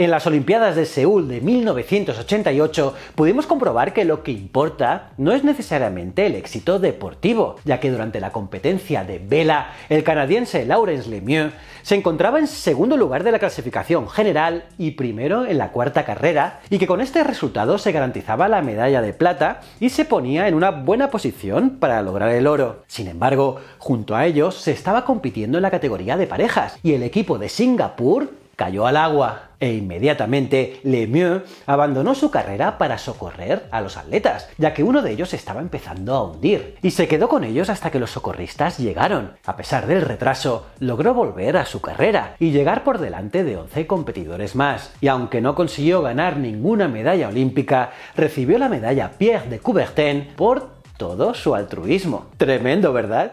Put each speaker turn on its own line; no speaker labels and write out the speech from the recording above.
En las Olimpiadas de Seúl de 1988 pudimos comprobar que lo que importa no es necesariamente el éxito deportivo, ya que durante la competencia de vela, el canadiense Laurence Lemieux se encontraba en segundo lugar de la clasificación general y primero en la cuarta carrera, y que con este resultado se garantizaba la medalla de plata y se ponía en una buena posición para lograr el oro. Sin embargo, junto a ellos se estaba compitiendo en la categoría de parejas, y el equipo de Singapur cayó al agua e inmediatamente Lemieux abandonó su carrera para socorrer a los atletas, ya que uno de ellos estaba empezando a hundir, y se quedó con ellos hasta que los socorristas llegaron. A pesar del retraso, logró volver a su carrera y llegar por delante de 11 competidores más, y aunque no consiguió ganar ninguna medalla olímpica, recibió la medalla Pierre de Coubertin por todo su altruismo. Tremendo, ¿verdad?